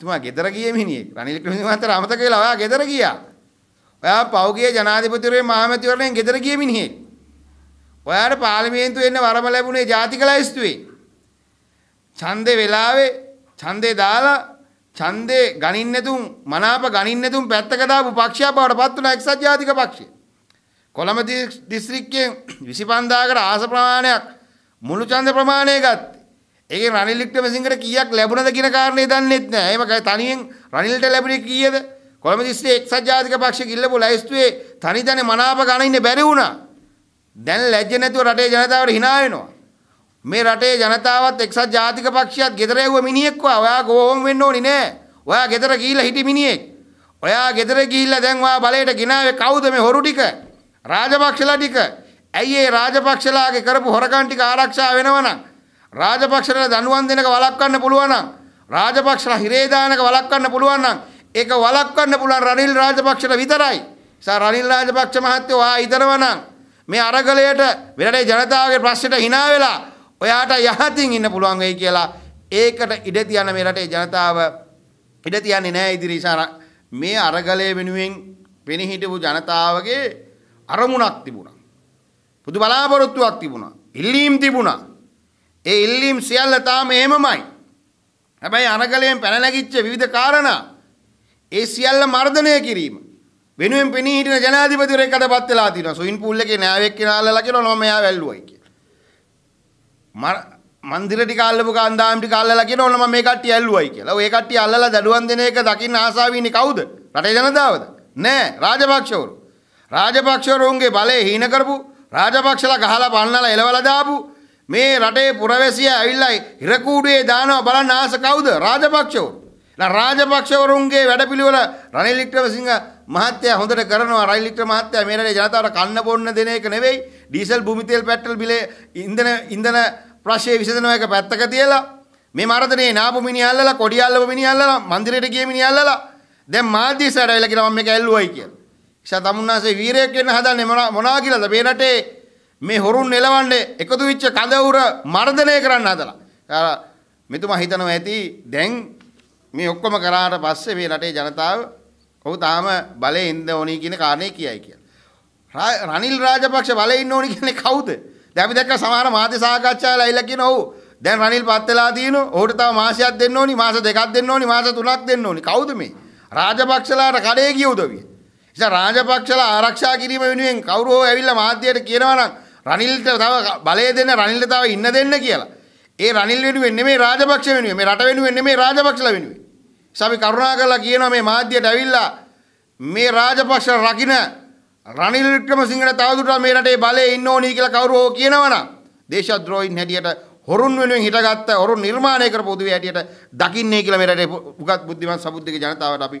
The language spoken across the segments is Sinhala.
තුමා ගෙදර ගියේ මිනිහෙක්. රනිල් ක්‍රමසිංහ මහත්තයා අමතක වෙලා ඔයා ගෙදර ගියා. ඔයා පෞගේ ජනාධිපතිවරේ මහමැතිවරණයෙන් ගෙදර ගිය මිනිහෙක්. ඔයාට පාර්ලිමේන්තුවේ එන්න වරම ලැබුණේ ජාතික ලැයිස්තුවේ. ඡන්දේ වෙලාවේ ඡන්දේ දාලා ඡන්දේ ගණින් නැතුම් මනාප ගණින් නැතුම් පැත්තක දාපු පක්ෂය බවට පත් වුණා එක්සත් ජාතික පක්ෂය. කොළඹ දිස්ත්‍රික්කයෙන් 25000කට ආස ප්‍රමාණයක් මුළු ඡන්ද ප්‍රමාණය ගත්තේ. ඒකේ රනිල් වික්‍රමසිංහට කීයක් ලැබුණද කියන කාරණේ දන්නේත් නැහැ. ඒක තනියෙන් රනිල්ට ලැබුණේ කීයද? කොළඹ දිස්ත්‍රික්කයේ එක්සත් ජාතික පක්ෂ කිල්ලපු ලැයිස්තුවේ තනි තනි මනාප ගණ ඉන්න බැරි වුණා. දැන් ලැජ්ජ නැතුව රටේ ජනතාවට hina වෙනවා. මේ රටේ ජනතාවත් එක්සත් ජාතික පක්ෂියත් ගෙදර යව මිනිහෙක්ව ඔයා කොහොම වෙන්න ඕනි නෑ. ඔයා ගෙදර ගිහිල්ලා හිටි මිනිහෙක්. ඔයා ගෙදර ගිහිල්ලා දැන් ඔයා බලයට ගිනාවේ කවුද මේ හොරු ටික? රාජපක්ෂලා ටික. ඇයි ඒ රාජපක්ෂලාගේ කරපු හොරකම් ටික ආරක්ෂා වෙනවනම්? රාජපක්ෂලා දනුවන් දෙනක වළක්වන්න පුළුවන් නම් රාජපක්ෂලා හිරේ දානක වළක්වන්න පුළුවන් නම් ඒක වළක්වන්න පුළුවන් රනිල් රාජපක්ෂලා විතරයි. සා රනිල් රාජපක්ෂ මහත්තයෝ ආ ඉදරවනම් මේ අරගලයට වෙනරේ ජනතාවගේ ප්‍රශ්නෙට hina වෙලා ඔයාට යහතින් ඉන්න පුළුවන් වෙයි කියලා ඒකට ඉඩ තියන මේ රටේ ජනතාව ඉඩ තියන්නේ නැහැ ඉදිරි මේ අරගලය වෙනුවෙන් පෙනහිටපු ජනතාවගේ අරමුණක් තිබුණා. පුදු බලාපොරොත්තුවක් තිබුණා. ඉල්ලීම් තිබුණා. ඒ ඉල්ලීම් සියල්ල තාම එහෙමමයි. හැබැයි අනගලයෙන් පැන නැගිච්ච විවිධ කාරණා ඒ සියල්ල මර්ධනය කිරීම වෙනුවෙන් පෙනී හිටින ජනාධිපතිවරයෙක්ටපත් වෙලා තිනවා. සුවින් පූල් එකේ නෑවෙක් කෙනාලා කියලා නෝ මෙයා වැල්ලුවයි කියලා. මන්දිර ටික අල්ලපු ගාන්දාම් ටික අල්ලලා කියන ඕන මම මේ කට්ටිය ඇල්ලුවයි කියලා. ඔය කට්ටිය අල්ලලා දඩුවම් දෙන එක දකින්න ආසාව ඉන්නේ කවුද? රටේ ජනතාවද? නෑ, රාජපක්ෂවරු. රාජපක්ෂවරුන්ගේ බලය හීන කරපු, රාජපක්ෂලා ගහලා පන්නලා එලවලා දාපු මේ රටේ පුරවැසිය ඇවිල්ලා හිරකූඩුවේ දානවා බලන්න ආස කවුද? රාජපක්ෂවරු. ලා රාජපක්ෂවරුන්ගේ වැඩපිළිවෙල රනිල් වික්‍රමසිංහ මහත්තයා හොඳට කරනවා. රනිල් වික්‍රම මහත්තයා මේ රටේ ජනතාවට කන්න බොන්න දෙන එක නෙවෙයි. ඩීසල් භූමි තෙල් පෙට්‍රල් බිලේ ඉන්ධන ඉන්ධන ප්‍රශ්නේ විසඳන එක පැත්තක තියලා මේ මරදනේ නාපු මිනිහල්ලලා කොඩි අල්ලපු මිනිහල්ලලා මන්දිරයට ගිය මිනිහල්ලලා දැන් මාධ්‍යසට ඇවිල්ලා කියනවා මම මේක ඇල්ලුවයි කියලා. ඉෂා තමුන්නාසේ වීරයෙක් වෙන්න හදන්නේ මොනවා කියලාද මේ රටේ මේ හොරුන් එලවන්නේ එකතු වෙච්ච කඳවුර මර්ධනය කරන්න හදලා. මෙතුමා හිතනවා ඇති දැන් මේ ඔක්කොම කරාට පස්සේ මේ රටේ ජනතාව ඔහු තාම බලේ ඉන්න ඕනි කියන කාරණේ කියයි කියලා. රනිල් රාජපක්ෂ බලේ ඉන්න ඕනි කියන්නේ කවුද? දැන් අපි දැක්ක සමහර මාධ්‍ය සාකච්ඡාවල ඇවිල්ලා කියන ඔව් දැන් රනිල් පත් වෙලා තියෙනවා. ඔහුට තව මාසයක් දෙන්න ඕනි, මාස දෙකක් දෙන්න ඕනි, මාස තුනක් දෙන්න ඕනි. කවුද මේ? රාජපක්ෂලාට කඩේ ගිය උදවිය. ඉතින් රාජපක්ෂලා ආරක්ෂා කිරීම වෙනුවෙන් කවුරු හෝ ඇවිල්ලා මාධ්‍යයට කියනවා නම් රනිල්ට තව බලය දෙන්න රනිල්ට තව ඉන්න දෙන්න කියලා. ඒ රනිල් වෙනුවෙන් නෙමේ රාජපක්ෂ වෙනුවෙන් මේ රට වෙනුවෙන් නෙමේ රාජපක්ෂලා වෙනුවෙන්. සමි කරුණාකරලා කියනවා මේ මාධ්‍යයට ඇවිල්ලා මේ රාජපක්ෂ රකින්න රනිල් වික්‍රමසිංහට තවදුරටත් මේ රටේ බලය ඉන්න ඕනි කියලා කවුරු හෝ කියනවනම් දේශද්‍රෝහින් හැටියට හොරුන් වෙනුවෙන් හිටගත්ත හොරුන් නිර්මාණය කරපු උදවිය හැටියට දකින්නේ කියලා මේ රටේ උගත් බුද්ධිමත් සබුද්ධික ජනතාවට අපි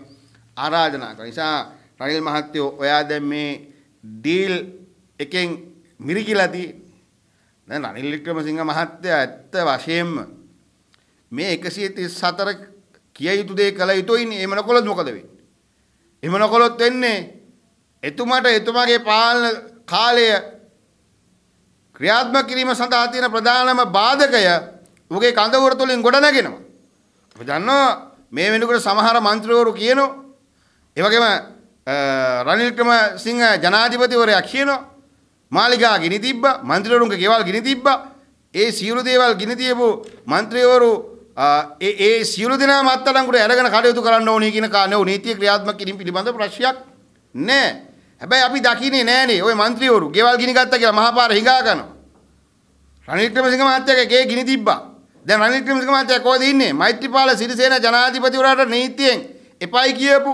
ආරාධනා කරනවා. නිසා රනිල් මහත්තයෝ ඔයා දැන් මේ ඩීල් එකෙන් මිරිකිලා තියෙන්නේ. දැන් අනිල් වික්‍රමසිංහ මහත්තයා ඇත්ත වශයෙන්ම මේ 134 කිය යුතු දේ කළ යුතුයිනේ. එහෙම නොකළොත් මොකද වෙන්නේ? එහෙම නොකළොත් වෙන්නේ එතුමාට එතුමාගේ පාලන කාලය ක්‍රියාත්මක කිරීම සඳහා තියෙන ප්‍රධානම බාධකය ඔහුගේ කඳවුර තුලින් ගොඩනගෙනවා. අපි දන්නවා මේ වෙනකොට සමහර മന്ത്രിවරු කියනවා ඒ වගේම රනිල් ක්‍රමසිංහ ජනාධිපතිවරයා කියනවා මාලිගා ගිනි තිබ්බා, മന്ത്രിවරුන්ගේ ගෙවල් ගිනි තිබ්බා. ඒ සියලු දේවල් ගිනි තියපු മന്ത്രിවරු ඒ ඒ සියලු දෙනා මත්තලංගුට අරගෙන කටයුතු කරන්න ඕනේ කියන කාරණේ නීතිය ක්‍රියාත්මක කිරීම පිළිබඳ ප්‍රශ්නයක් නෑ. හැබැයි අපි දකින්නේ නෑනේ ওই മന്ത്രിවරු ගෙවල් ගිනි ගත්තා කියලා මහපාර හිඟා කරනවා. රනිල් ක්‍රමසිංහ මහත්තයාගේ ගේ ගිනි තිබ්බා. දැන් රනිල් ක්‍රමසිංහ මහත්තයා කොහෙද ඉන්නේ? මෛත්‍රීපාල සිරිසේන ජනාධිපතිවරයාට නීතියෙන් එපයි කියපු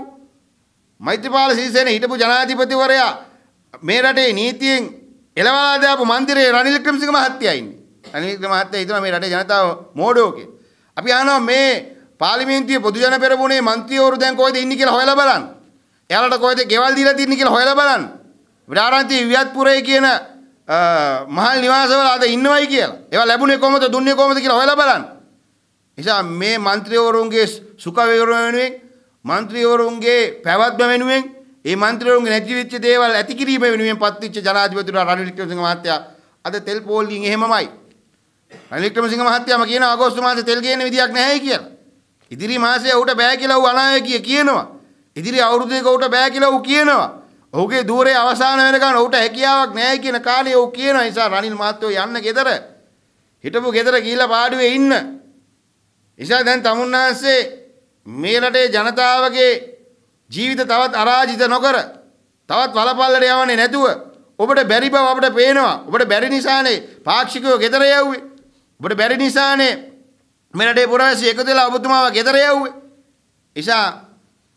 මෛත්‍රීපාල සිරිසේන හිටපු ජනාධිපතිවරයා මේ රටේ නීතියෙන් එළවලා දාපු මන්දිරේ රනිල් වික්‍රමසිංහ මහත්තයා ඉන්නේ රනිල් වික්‍රම මහත්තයා හිතනවා මේ රටේ ජනතාව මෝඩෝ කියලා අපි අහනවා මේ පාර්ලිමේන්තුවේ පොදු ජන පෙරමුණේ മന്ത്രിවරු දැන් කොහෙද ඉන්නේ කියලා හොයලා බලන්න එයාලට කොහෙද ගෙවල් දීලා තින්නේ කියලා හොයලා බලන්න විඩාරාන්ති වියත්පුරේ කියන මහල් නිවාසවල අද ඉන්නවයි කියලා. ඒවා ලැබුණේ කොහමද දුන්නේ කොහමද කියලා හොයලා බලන්න. නිසා මේ മന്ത്രിවරුන්ගේ සුඛ වේරුව වෙනුවෙන් മന്ത്രിවරුන්ගේ පැවැත්ම වෙනුවෙන් ඒ മന്ത്രിවරුන්ගේ නැති වෙච්ච දේවල් ඇති කිරීම වෙනුවෙන් පත්විච්ච ජනාධිපතිතුමා රනිල් වික්‍රමසිංහ මහත්තයා අද තෙල් පෝල්ලින් එහෙමමයි. රනිල් වික්‍රමසිංහ මහත්තයාම කියන අගෝස්තු මාසේ තෙල් ගේන්න විදියක් නැහැ කියලා. ඉදිරි මාසයේ ඌට බෑ කියලා ඌ අනායකිය කියනවා. ඉදිරි අවුරුද්දේක ඌට බෑ කියලා ඌ කියනවා. ඔහුගේ দূරේ අවසාන වෙනකන් ඌට හැකියාවක් නැහැ කියන කාලේ ඌ කියන නිසා රනිල් මහත්තයෝ යන්න ගෙදර හිටපු ගෙදර ගිහිලා පාඩුවේ ඉන්න. නිසා දැන් තමුන්නාස්සේ මේ රටේ ජනතාවගේ ජීවිත තවත් අරාජිත නොකර තවත් වලපල්ලට යවන්නේ නැතුව ඔබට බැරි බව අපිට පේනවා. ඔබට බැරි නිසානේ පාක්ෂිකව ගෙදර යව්වේ. ඔබට බැරි නිසානේ මෙරටේ පුරවැසි එකතු වෙලා ඔබතුමාව ගෙදර යව්වේ. නිසා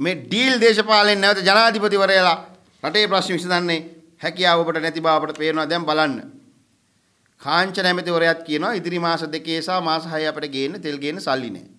මේ ඩීල් දේශපාලෙන් නැවත ජනාධිපතිවරයලා රටේ ප්‍රශ්න විසඳන්නේ හැකියාව ඔබට නැති බව අපට පේනවා දැන් බලන්න. කාංචන ඇමතිවරයාත් කියනවා ඉදිරි මාස දෙකේ සහ මාස 6 අපිට ගේන්න තෙල් ගේන්න සල්ලි නැහැ.